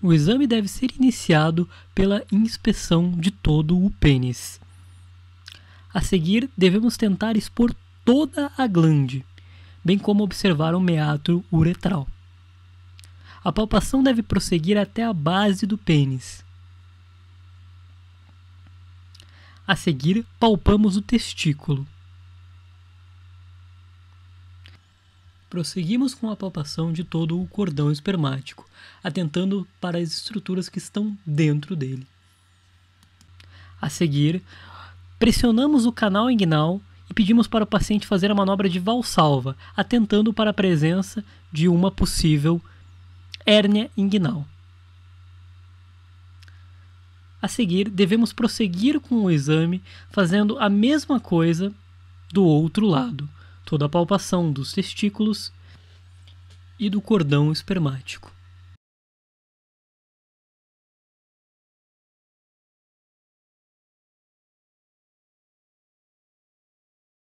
O exame deve ser iniciado pela inspeção de todo o pênis. A seguir, devemos tentar expor toda a glande, bem como observar o meato uretral. A palpação deve prosseguir até a base do pênis. A seguir, palpamos o testículo. prosseguimos com a palpação de todo o cordão espermático, atentando para as estruturas que estão dentro dele. A seguir, pressionamos o canal inguinal e pedimos para o paciente fazer a manobra de valsalva, atentando para a presença de uma possível hérnia inguinal. A seguir, devemos prosseguir com o exame fazendo a mesma coisa do outro lado, toda a palpação dos testículos e do cordão espermático.